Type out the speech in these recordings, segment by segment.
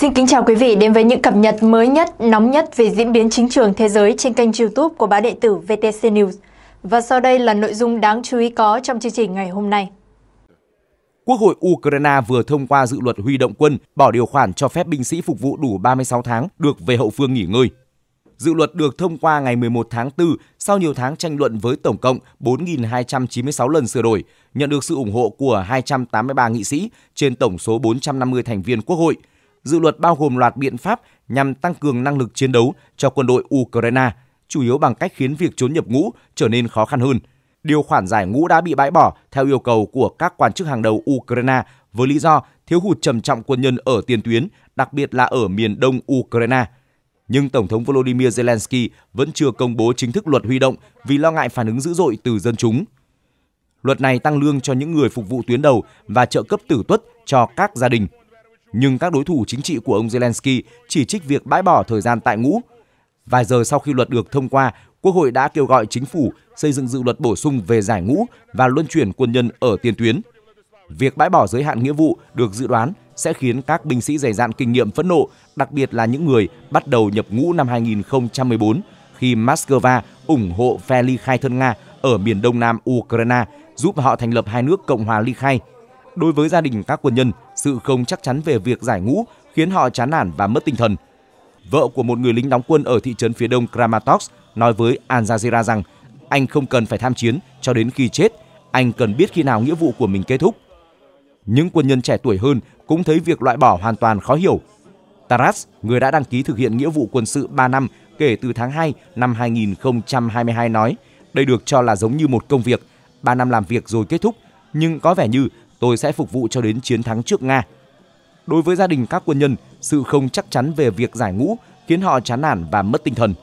Xin kính chào quý vị đến với những cập nhật mới nhất, nóng nhất về diễn biến chính trường thế giới trên kênh youtube của báo đệ tử VTC News. Và sau đây là nội dung đáng chú ý có trong chương trình ngày hôm nay. Quốc hội Ukraine vừa thông qua dự luật huy động quân, bỏ điều khoản cho phép binh sĩ phục vụ đủ 36 tháng được về hậu phương nghỉ ngơi. Dự luật được thông qua ngày 11 tháng 4 sau nhiều tháng tranh luận với tổng cộng 4.296 lần sửa đổi, nhận được sự ủng hộ của 283 nghị sĩ trên tổng số 450 thành viên Quốc hội – Dự luật bao gồm loạt biện pháp nhằm tăng cường năng lực chiến đấu cho quân đội Ukraine, chủ yếu bằng cách khiến việc trốn nhập ngũ trở nên khó khăn hơn. Điều khoản giải ngũ đã bị bãi bỏ theo yêu cầu của các quan chức hàng đầu Ukraine với lý do thiếu hụt trầm trọng quân nhân ở tiền tuyến, đặc biệt là ở miền đông Ukraine. Nhưng Tổng thống Volodymyr Zelensky vẫn chưa công bố chính thức luật huy động vì lo ngại phản ứng dữ dội từ dân chúng. Luật này tăng lương cho những người phục vụ tuyến đầu và trợ cấp tử tuất cho các gia đình nhưng các đối thủ chính trị của ông Zelensky chỉ trích việc bãi bỏ thời gian tại ngũ. Vài giờ sau khi luật được thông qua, Quốc hội đã kêu gọi chính phủ xây dựng dự luật bổ sung về giải ngũ và luân chuyển quân nhân ở tiền tuyến. Việc bãi bỏ giới hạn nghĩa vụ được dự đoán sẽ khiến các binh sĩ dày dạn kinh nghiệm phẫn nộ, đặc biệt là những người bắt đầu nhập ngũ năm 2014 khi Moscow ủng hộ phe ly khai thân Nga ở miền đông nam Ukraine, giúp họ thành lập hai nước Cộng hòa ly khai Đối với gia đình các quân nhân, sự không chắc chắn về việc giải ngũ khiến họ chán nản và mất tinh thần. Vợ của một người lính đóng quân ở thị trấn phía đông Kramatorsk nói với Al Jazeera rằng anh không cần phải tham chiến cho đến khi chết, anh cần biết khi nào nghĩa vụ của mình kết thúc. Những quân nhân trẻ tuổi hơn cũng thấy việc loại bỏ hoàn toàn khó hiểu. Taras, người đã đăng ký thực hiện nghĩa vụ quân sự 3 năm kể từ tháng 2 năm 2022 nói, đây được cho là giống như một công việc, 3 năm làm việc rồi kết thúc, nhưng có vẻ như tôi sẽ phục vụ cho đến chiến thắng trước Nga. Đối với gia đình các quân nhân, sự không chắc chắn về việc giải ngũ khiến họ chán nản và mất tinh thần.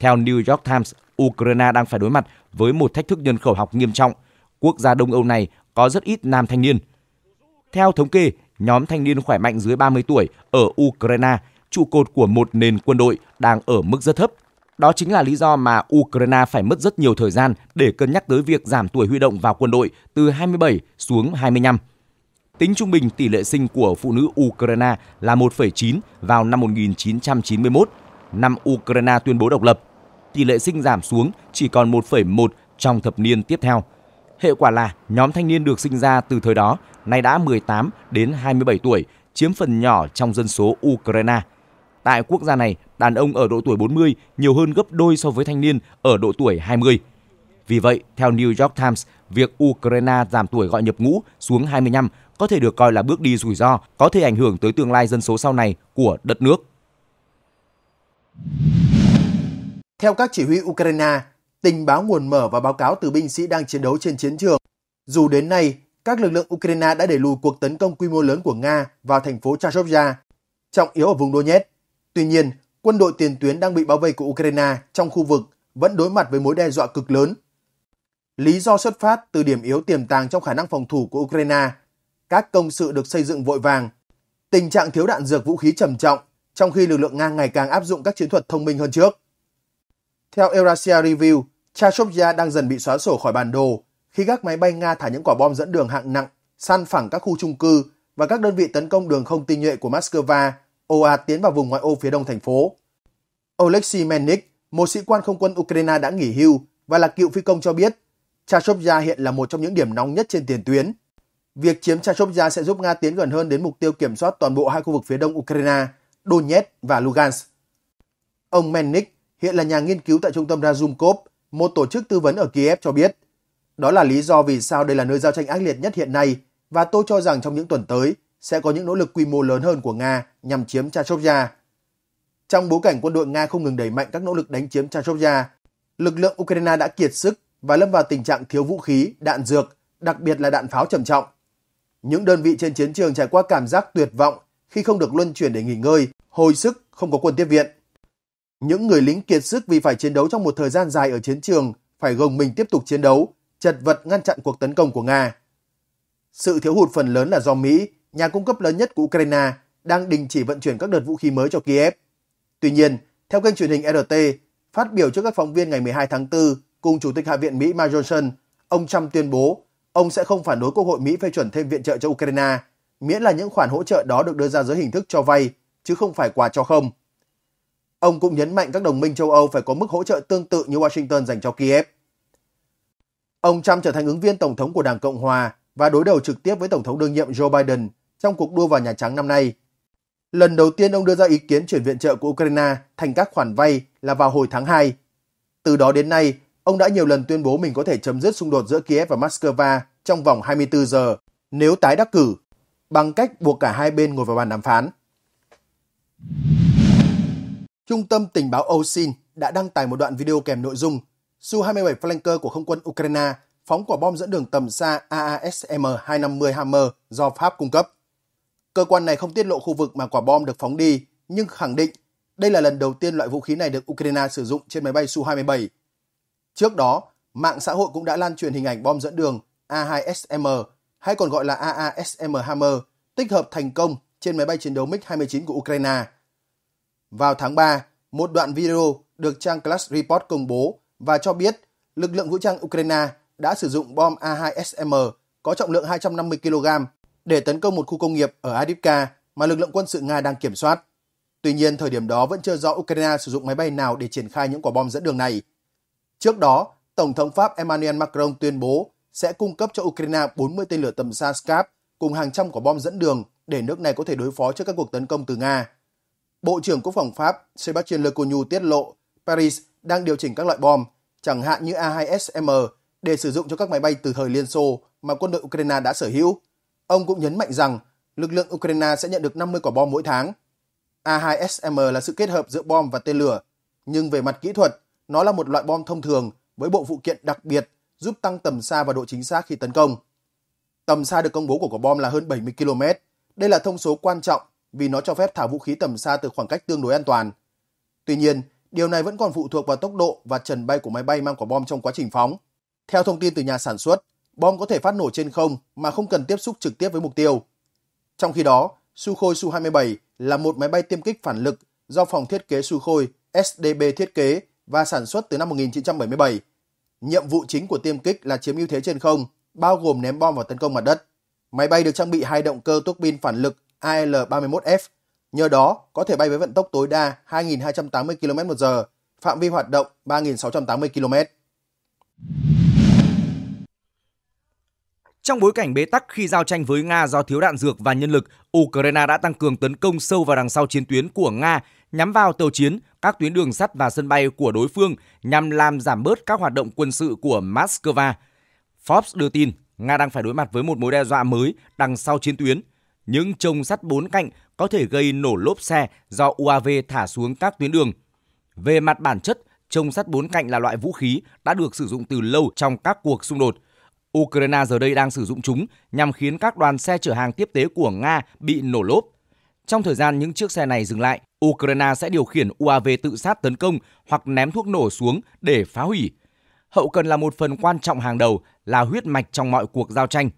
Theo New York Times, Ukraine đang phải đối mặt với một thách thức nhân khẩu học nghiêm trọng. Quốc gia Đông Âu này có rất ít nam thanh niên. Theo thống kê, nhóm thanh niên khỏe mạnh dưới 30 tuổi ở Ukraine, trụ cột của một nền quân đội đang ở mức rất thấp – đó chính là lý do mà Ukraine phải mất rất nhiều thời gian để cân nhắc tới việc giảm tuổi huy động vào quân đội từ 27 xuống 25. Tính trung bình tỷ lệ sinh của phụ nữ Ukraine là 1,9 vào năm 1991, năm Ukraine tuyên bố độc lập. Tỷ lệ sinh giảm xuống chỉ còn 1,1 trong thập niên tiếp theo. Hệ quả là nhóm thanh niên được sinh ra từ thời đó nay đã 18 đến 27 tuổi, chiếm phần nhỏ trong dân số Ukraine – Tại quốc gia này, đàn ông ở độ tuổi 40 nhiều hơn gấp đôi so với thanh niên ở độ tuổi 20. Vì vậy, theo New York Times, việc Ukraine giảm tuổi gọi nhập ngũ xuống 25 có thể được coi là bước đi rủi ro, có thể ảnh hưởng tới tương lai dân số sau này của đất nước. Theo các chỉ huy Ukraine, tình báo nguồn mở và báo cáo từ binh sĩ đang chiến đấu trên chiến trường, dù đến nay các lực lượng Ukraine đã đẩy lùi cuộc tấn công quy mô lớn của Nga vào thành phố Chashovya, trọng yếu ở vùng Donetsk. Tuy nhiên, quân đội tiền tuyến đang bị bao vây của Ukraine trong khu vực vẫn đối mặt với mối đe dọa cực lớn. Lý do xuất phát từ điểm yếu tiềm tàng trong khả năng phòng thủ của Ukraine, các công sự được xây dựng vội vàng, tình trạng thiếu đạn dược vũ khí trầm trọng trong khi lực lượng Nga ngày càng áp dụng các chiến thuật thông minh hơn trước. Theo Eurasia Review, Chashovia đang dần bị xóa sổ khỏi bản đồ khi các máy bay Nga thả những quả bom dẫn đường hạng nặng, săn phẳng các khu trung cư và các đơn vị tấn công đường không tinh nhuệ của Moscow ồ ạt tiến vào vùng ngoại ô phía đông thành phố. Oleksiy Menik, một sĩ quan không quân Ukraine đã nghỉ hưu và là cựu phi công cho biết, Chashopya hiện là một trong những điểm nóng nhất trên tiền tuyến. Việc chiếm Chashopya sẽ giúp Nga tiến gần hơn đến mục tiêu kiểm soát toàn bộ hai khu vực phía đông Ukraine, Donetsk và Lugansk. Ông Menik, hiện là nhà nghiên cứu tại trung tâm Razumkov, một tổ chức tư vấn ở Kiev cho biết, đó là lý do vì sao đây là nơi giao tranh ác liệt nhất hiện nay và tôi cho rằng trong những tuần tới, sẽ có những nỗ lực quy mô lớn hơn của Nga nhằm chiếm Chachovia. Trong bối cảnh quân đội Nga không ngừng đẩy mạnh các nỗ lực đánh chiếm Chachovia, lực lượng Ukraine đã kiệt sức và lâm vào tình trạng thiếu vũ khí, đạn dược, đặc biệt là đạn pháo trầm trọng. Những đơn vị trên chiến trường trải qua cảm giác tuyệt vọng khi không được luân chuyển để nghỉ ngơi, hồi sức, không có quân tiếp viện. Những người lính kiệt sức vì phải chiến đấu trong một thời gian dài ở chiến trường phải gồng mình tiếp tục chiến đấu, chật vật ngăn chặn cuộc tấn công của Nga. Sự thiếu hụt phần lớn là do Mỹ nhà cung cấp lớn nhất của Ukraine, đang đình chỉ vận chuyển các đợt vũ khí mới cho Kiev. Tuy nhiên, theo kênh truyền hình RT, phát biểu trước các phóng viên ngày 12 tháng 4 cùng Chủ tịch Hạ viện Mỹ Mike Johnson, ông Trump tuyên bố ông sẽ không phản đối Quốc hội Mỹ phê chuẩn thêm viện trợ cho Ukraine, miễn là những khoản hỗ trợ đó được đưa ra dưới hình thức cho vay, chứ không phải quà cho không. Ông cũng nhấn mạnh các đồng minh châu Âu phải có mức hỗ trợ tương tự như Washington dành cho Kiev. Ông Trump trở thành ứng viên Tổng thống của Đảng Cộng Hòa và đối đầu trực tiếp với Tổng thống đương nhiệm Joe Biden trong cuộc đua vào Nhà Trắng năm nay. Lần đầu tiên ông đưa ra ý kiến chuyển viện trợ của Ukraine thành các khoản vay là vào hồi tháng 2. Từ đó đến nay, ông đã nhiều lần tuyên bố mình có thể chấm dứt xung đột giữa Kiev và Moscow trong vòng 24 giờ nếu tái đắc cử, bằng cách buộc cả hai bên ngồi vào bàn đàm phán. Trung tâm tình báo OSIN đã đăng tải một đoạn video kèm nội dung Su-27 Flanker của không quân Ukraine phóng quả bom dẫn đường tầm xa AASM-250 Hammer do Pháp cung cấp. Cơ quan này không tiết lộ khu vực mà quả bom được phóng đi, nhưng khẳng định đây là lần đầu tiên loại vũ khí này được Ukraine sử dụng trên máy bay Su-27. Trước đó, mạng xã hội cũng đã lan truyền hình ảnh bom dẫn đường A2SM hay còn gọi là AASM Hammer tích hợp thành công trên máy bay chiến đấu MiG-29 của Ukraine. Vào tháng 3, một đoạn video được trang Class Report công bố và cho biết lực lượng vũ trang Ukraine đã sử dụng bom A2SM có trọng lượng 250 kg để tấn công một khu công nghiệp ở Adivka mà lực lượng quân sự Nga đang kiểm soát. Tuy nhiên, thời điểm đó vẫn chưa rõ Ukraine sử dụng máy bay nào để triển khai những quả bom dẫn đường này. Trước đó, Tổng thống Pháp Emmanuel Macron tuyên bố sẽ cung cấp cho Ukraine 40 tên lửa tầm xa SCAP cùng hàng trăm quả bom dẫn đường để nước này có thể đối phó trước các cuộc tấn công từ Nga. Bộ trưởng Quốc phòng Pháp Sébastien Lecornu tiết lộ Paris đang điều chỉnh các loại bom, chẳng hạn như A2SM, để sử dụng cho các máy bay từ thời Liên Xô mà quân đội Ukraine đã sở hữu. Ông cũng nhấn mạnh rằng lực lượng Ukraine sẽ nhận được 50 quả bom mỗi tháng. A2SM là sự kết hợp giữa bom và tên lửa, nhưng về mặt kỹ thuật, nó là một loại bom thông thường với bộ phụ kiện đặc biệt giúp tăng tầm xa và độ chính xác khi tấn công. Tầm xa được công bố của quả bom là hơn 70 km. Đây là thông số quan trọng vì nó cho phép thả vũ khí tầm xa từ khoảng cách tương đối an toàn. Tuy nhiên, điều này vẫn còn phụ thuộc vào tốc độ và trần bay của máy bay mang quả bom trong quá trình phóng. Theo thông tin từ nhà sản xuất, bom có thể phát nổ trên không mà không cần tiếp xúc trực tiếp với mục tiêu. Trong khi đó, Sukhoi Su-27 là một máy bay tiêm kích phản lực do phòng thiết kế Sukhoi SDB thiết kế và sản xuất từ năm 1977. Nhiệm vụ chính của tiêm kích là chiếm ưu thế trên không, bao gồm ném bom và tấn công mặt đất. Máy bay được trang bị hai động cơ tuốc pin phản lực AL-31F, nhờ đó có thể bay với vận tốc tối đa 2.280 km/h, phạm vi hoạt động 3.680 km. Trong bối cảnh bế tắc khi giao tranh với Nga do thiếu đạn dược và nhân lực, Ukraine đã tăng cường tấn công sâu vào đằng sau chiến tuyến của Nga, nhắm vào tàu chiến, các tuyến đường sắt và sân bay của đối phương nhằm làm giảm bớt các hoạt động quân sự của Moscow. Forbes đưa tin, Nga đang phải đối mặt với một mối đe dọa mới đằng sau chiến tuyến. Những trông sắt bốn cạnh có thể gây nổ lốp xe do UAV thả xuống các tuyến đường. Về mặt bản chất, trông sắt bốn cạnh là loại vũ khí đã được sử dụng từ lâu trong các cuộc xung đột Ukraine giờ đây đang sử dụng chúng nhằm khiến các đoàn xe chở hàng tiếp tế của Nga bị nổ lốp. Trong thời gian những chiếc xe này dừng lại, Ukraine sẽ điều khiển UAV tự sát tấn công hoặc ném thuốc nổ xuống để phá hủy. Hậu cần là một phần quan trọng hàng đầu, là huyết mạch trong mọi cuộc giao tranh.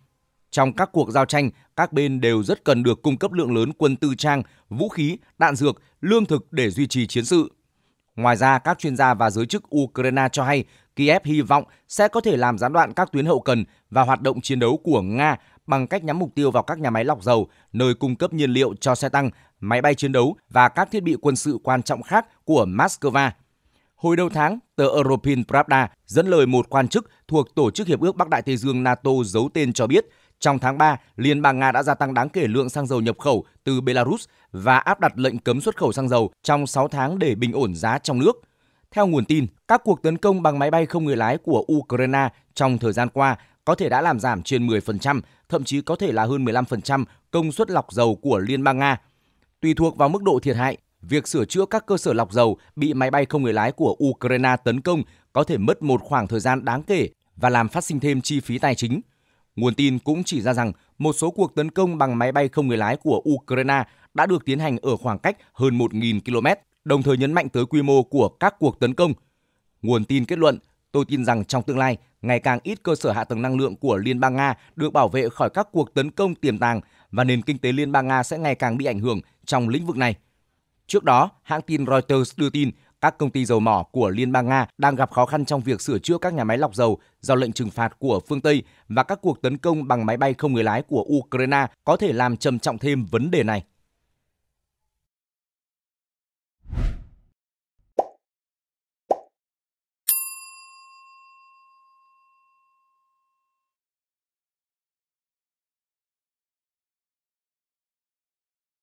Trong các cuộc giao tranh, các bên đều rất cần được cung cấp lượng lớn quân tư trang, vũ khí, đạn dược, lương thực để duy trì chiến sự. Ngoài ra, các chuyên gia và giới chức Ukraine cho hay Kiev hy vọng sẽ có thể làm gián đoạn các tuyến hậu cần và hoạt động chiến đấu của Nga bằng cách nhắm mục tiêu vào các nhà máy lọc dầu, nơi cung cấp nhiên liệu cho xe tăng, máy bay chiến đấu và các thiết bị quân sự quan trọng khác của Moscow. Hồi đầu tháng, tờ European Pravda dẫn lời một quan chức thuộc Tổ chức Hiệp ước Bắc Đại Tây Dương NATO giấu tên cho biết, trong tháng 3, Liên bang Nga đã gia tăng đáng kể lượng xăng dầu nhập khẩu từ Belarus và áp đặt lệnh cấm xuất khẩu xăng dầu trong 6 tháng để bình ổn giá trong nước. Theo nguồn tin, các cuộc tấn công bằng máy bay không người lái của Ukraine trong thời gian qua có thể đã làm giảm trên 10%, thậm chí có thể là hơn 15% công suất lọc dầu của Liên bang Nga. Tùy thuộc vào mức độ thiệt hại, việc sửa chữa các cơ sở lọc dầu bị máy bay không người lái của Ukraine tấn công có thể mất một khoảng thời gian đáng kể và làm phát sinh thêm chi phí tài chính. Nguồn tin cũng chỉ ra rằng một số cuộc tấn công bằng máy bay không người lái của Ukraine đã được tiến hành ở khoảng cách hơn 1.000 km đồng thời nhấn mạnh tới quy mô của các cuộc tấn công. Nguồn tin kết luận, tôi tin rằng trong tương lai, ngày càng ít cơ sở hạ tầng năng lượng của Liên bang Nga được bảo vệ khỏi các cuộc tấn công tiềm tàng và nền kinh tế Liên bang Nga sẽ ngày càng bị ảnh hưởng trong lĩnh vực này. Trước đó, hãng tin Reuters đưa tin các công ty dầu mỏ của Liên bang Nga đang gặp khó khăn trong việc sửa chữa các nhà máy lọc dầu do lệnh trừng phạt của phương Tây và các cuộc tấn công bằng máy bay không người lái của Ukraine có thể làm trầm trọng thêm vấn đề này.